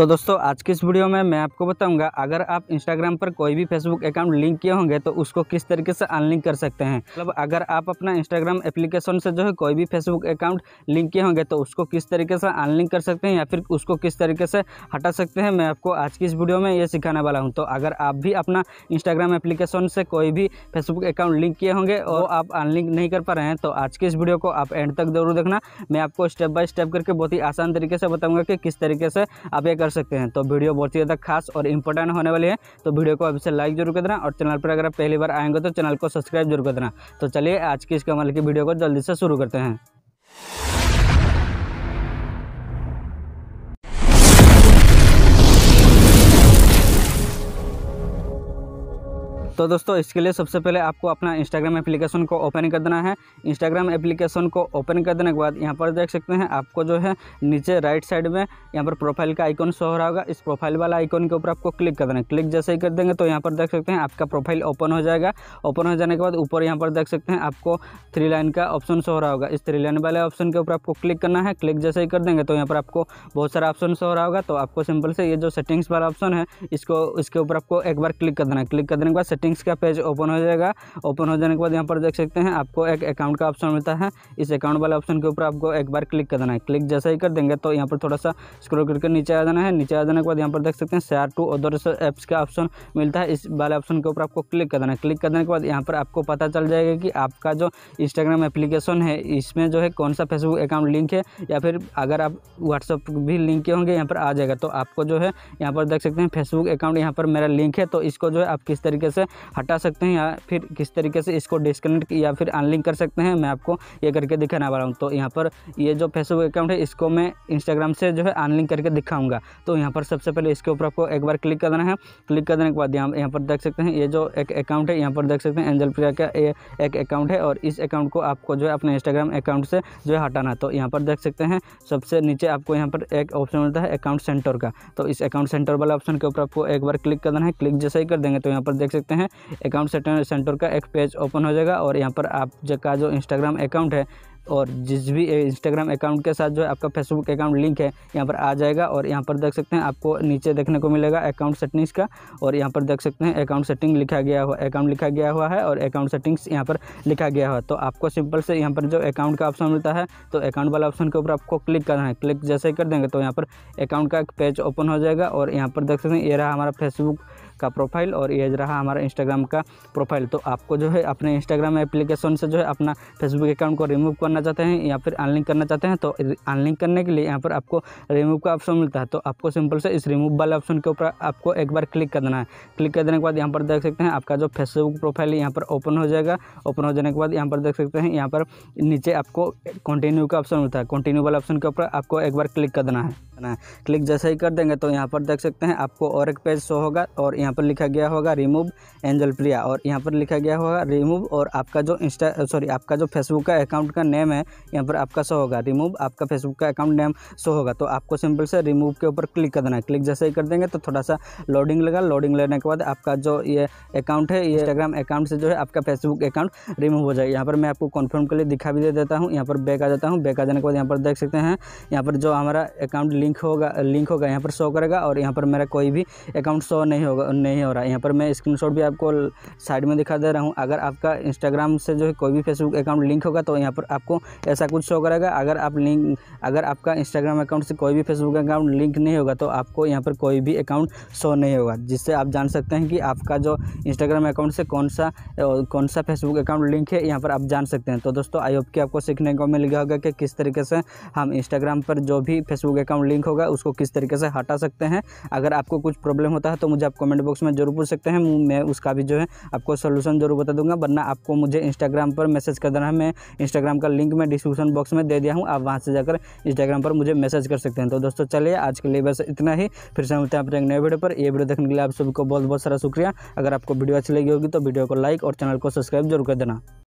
तो दोस्तों आज की इस वीडियो में मैं आपको बताऊंगा अगर आप इंस्टाग्राम पर कोई भी फेसबुक अकाउंट लिंक किए होंगे तो उसको किस तरीके से अनलिंक कर सकते हैं मतलब अगर आप अपना इंस्टाग्राम एप्लीकेशन से जो है कोई भी फेसबुक अकाउंट लिंक किए होंगे तो उसको किस तरीके से अनलिंक कर सकते हैं या फिर उसको किस तरीके से हटा सकते हैं मैं आपको आज की इस वीडियो में ये सिखाने वाला हूँ तो अगर आप भी अपना इंस्टाग्राम एप्लीकेशन से कोई भी फेसबुक अकाउंट लिंक किए होंगे और आप अनलिंक नहीं कर पा रहे हैं तो आज की इस वीडियो को आप एंड तक जरूर देखना मैं आपको स्टेप बाय स्टेप करके बहुत ही आसान तरीके से बताऊँगा कि किस तरीके से आप ये कर कर सकते हैं तो वीडियो बहुत ही ज़्यादा खास और इंपॉर्टेंट होने वाली है तो वीडियो को अभी से लाइक जरूर कर देना और चैनल पर अगर आप पहली बार आएंगे तो चैनल को सब्सक्राइब जरूर कर देना तो चलिए आज की इस कमल मतलब की वीडियो को जल्दी से शुरू करते हैं तो दोस्तों इसके लिए सबसे पहले आपको अपना इंस्टाग्राम एप्लीकेशन को ओपन कर देना है इंस्टाग्राम एप्लीकेशन को ओपन कर देने के बाद यहाँ पर देख सकते हैं आपको जो है नीचे राइट साइड में यहाँ पर प्रोफाइल का आइकॉन शो हो रहा होगा इस प्रोफाइल वाला आइकॉन के ऊपर आपको क्लिक कर देना क्लिक जैसे ही कर देंगे तो यहाँ पर देख सकते हैं आपका प्रोफाइल ओपन हो जाएगा ओपन हो जाने के बाद ऊपर यहाँ पर देख सकते हैं आपको थ्री लाइन का ऑप्शन शो हो रहा होगा इस थ्री लाइन वाले ऑप्शन के ऊपर आपको क्लिक करना है क्लिक जैसे ही कर देंगे तो यहाँ पर आपको बहुत सारा ऑप्शन शो हो रहा होगा तो आपको सिंपल से ये जो सेटिंग्स वाला ऑप्शन है इसको इसके ऊपर आपको एक बार क्लिक कर देना क्लिक कर देने के बाद सेटिंग सेटिंग्स का पेज ओपन हो जाएगा ओपन हो जाने के बाद यहाँ पर देख सकते हैं आपको एक अकाउंट का ऑप्शन मिलता है इस अकाउंट वाले ऑप्शन के ऊपर आपको एक बार क्लिक कर देना है क्लिक जैसे ही कर देंगे तो यहाँ पर थोड़ा सा स्क्रोल करके नीचे आ जाना है नीचे आ जाने के बाद यहाँ पर देख सकते हैं शेयर टू अदर एप्स का ऑप्शन मिलता है इस वाले ऑप्शन के ऊपर आपको क्लिक कर देना है क्लिक करने के बाद यहाँ पर आपको पता चल जाएगा कि आपका जो इंस्टाग्राम एप्लीकेशन है इसमें जो है कौन सा फेसबुक अकाउंट लिंक है या फिर अगर आप व्हाट्सअप भी लिंक के होंगे यहाँ पर आ जाएगा तो आपको जो है यहाँ पर देख सकते हैं फेसबुक अकाउंट यहाँ पर मेरा लिंक है तो इसको जो है आप किस तरीके से हटा सकते हैं या फिर किस तरीके से इसको डिसकनेक्ट या फिर अनलिंक कर सकते हैं मैं आपको ये करके दिखाने वाला हूँ तो यहाँ पर ये जो फेसबुक अकाउंट है इसको मैं इंस्टाग्राम से जो है अनलिंक करके दिखाऊँगा तो यहाँ पर सबसे पहले इसके ऊपर आपको एक बार क्लिक करना है क्लिक करने के बाद यहाँ यहाँ पर देख सकते हैं ये जो एक अकाउंट है यहाँ पर देख सकते हैं एंजल प्रिया का ये एक अकाउंट है और इस अकाउंट को आपको जो है अपने इंस्टाग्राम अकाउंट से जो है हटाना तो यहाँ पर देख सकते हैं सबसे नीचे आपको यहाँ पर एक ऑप्शन मिलता है अकाउंट सेंटर का तो इस अकाउंट सेंटर वाला ऑप्शन के ऊपर आपको एक बार क्लिक करना है क्लिक जैसे ही कर देंगे तो यहाँ पर देख सकते हैं हैं अकाउंट सेंटर का एक पेज ओपन हो जाएगा और यहाँ पर आप का जो इंस्टाग्राम अकाउंट है और जिस भी इंस्टाग्राम अकाउंट के साथ जो है आपका फेसबुक अकाउंट लिंक है यहाँ पर आ जाएगा और यहाँ पर देख सकते हैं आपको नीचे देखने को मिलेगा अकाउंट सेटिंग्स का और यहाँ पर देख सकते हैं अकाउंट सेटिंग लिखा गया हुआ अकाउंट लिखा गया हुआ है और अकाउंट सेटिंग्स यहाँ पर लिखा गया हुआ तो आपको सिंपल से यहाँ पर जो अकाउंट का ऑप्शन मिलता है तो अकाउंट वाला ऑप्शन के ऊपर आपको क्लिक करना है क्लिक जैसे कर देंगे तो यहाँ पर अकाउंट का एक पेज ओपन हो जाएगा और यहाँ पर देख सकते हैं ये रहा हमारा फेसबुक का प्रोफाइल और ये रहा हमारा इंस्टाग्राम का प्रोफाइल तो आपको जो है अपने इंस्टाग्राम एप्लीकेशन से जो है अपना फेसबुक अकाउंट को रिमूव करना चाहते हैं या फिर अनलिंक करना चाहते हैं तो अनलिंक करने के लिए यहाँ पर आपको रिमूव का ऑप्शन मिलता है तो आपको सिंपल से इस रिमूव वाले ऑप्शन के ऊपर आपको एक बार क्लिक कर देना है क्लिक कर देने के बाद यहाँ पर देख सकते हैं आपका जो फेसबुक प्रोफाइल यहाँ पर ओपन हो जाएगा ओपन हो जाने के बाद यहाँ पर देख सकते हैं यहाँ पर नीचे आपको कंटिन्यू का ऑप्शन मिलता है कंटिन्यू वाला ऑप्शन के ऊपर आपको एक बार क्लिक कर देना है करना है क्लिक जैसे ही कर देंगे तो यहाँ पर देख सकते हैं आपको और एक पेज शो होगा और यहाँ पर लिखा गया होगा रिमूव एंजल प्रिया और यहाँ पर लिखा गया होगा रिमूव और आपका जो इंस्टा सॉरी आपका जो फेसबुक का अकाउंट का नेम है यहाँ पर आपका शो होगा रिमूव आपका फेसबुक का अकाउंट नेम शो होगा तो आपको सिंपल से रिमूव के ऊपर क्लिक कर देना है क्लिक जैसे ही कर देंगे तो थोड़ा सा लोडिंग लगा लोडिंग लेने के बाद आपका जो ये अकाउंट है ये इंस्टाग्राम अकाउंट से जो है आपका फेसबुक अकाउंट रिमूव हो जाएगा यहाँ पर मैं आपको कन्फर्म के लिए दिखा भी दे देता हूँ यहाँ पर बैक आ जाता हूँ बैक आ जाने के बाद यहाँ पर देख सकते हैं यहाँ पर जो हमारा अकाउंट लिंक लिंक होगा लिंक होगा यहाँ पर शो करेगा और यहाँ पर मेरा कोई भी अकाउंट शो नहीं होगा नहीं हो रहा है यहाँ पर मैं स्क्रीनशॉट भी आपको साइड में दिखा दे रहा हूँ अगर आपका इंस्टाग्राम से जो है कोई भी फेसबुक अकाउंट लिंक होगा तो यहाँ पर आपको ऐसा कुछ शो करेगा अगर आप लिंक अगर आपका इंस्टाग्राम अकाउंट से कोई भी फेसबुक अकाउंट लिंक नहीं होगा तो आपको यहाँ पर कोई भी अकाउंट शो नहीं होगा जिससे आप जान सकते हैं कि आपका जो इंस्टाग्राम अकाउंट से कौन सा कौन सा फेसबुक अकाउंट लिंक है यहाँ पर आप जान सकते हैं तो दोस्तों आई होप कि आपको सीखने को मिल गया होगा कि किस तरीके से हम इंस्टाग्राम पर जो भी फेसबुक अकाउंट लिंक लिंक होगा उसको किस तरीके से हटा सकते हैं अगर आपको कुछ प्रॉब्लम होता है तो मुझे आप कमेंट बॉक्स में जरूर पूछ सकते हैं मैं उसका भी जो है आपको सोल्यूशन जरूर बता दूंगा वरना आपको मुझे इंस्टाग्राम पर मैसेज कर देना है मैं इंस्टाग्राम का लिंक मैं डिस्क्रिप्शन बॉक्स में दे दिया हूँ आप वहाँ से जाकर इंस्टाग्राम पर मुझे मैसेज कर सकते हैं तो दोस्तों चलिए आज के लिए बस इतना ही फिर से मिलते हैं अपने एक नए वीडियो पर ये वीडियो देखने के लिए आप को बहुत बहुत सारा शुक्रिया अगर आपको वीडियो अच्छी लगी होगी तो वीडियो को लाइक और चैनल को सब्सक्राइब जरूर कर देना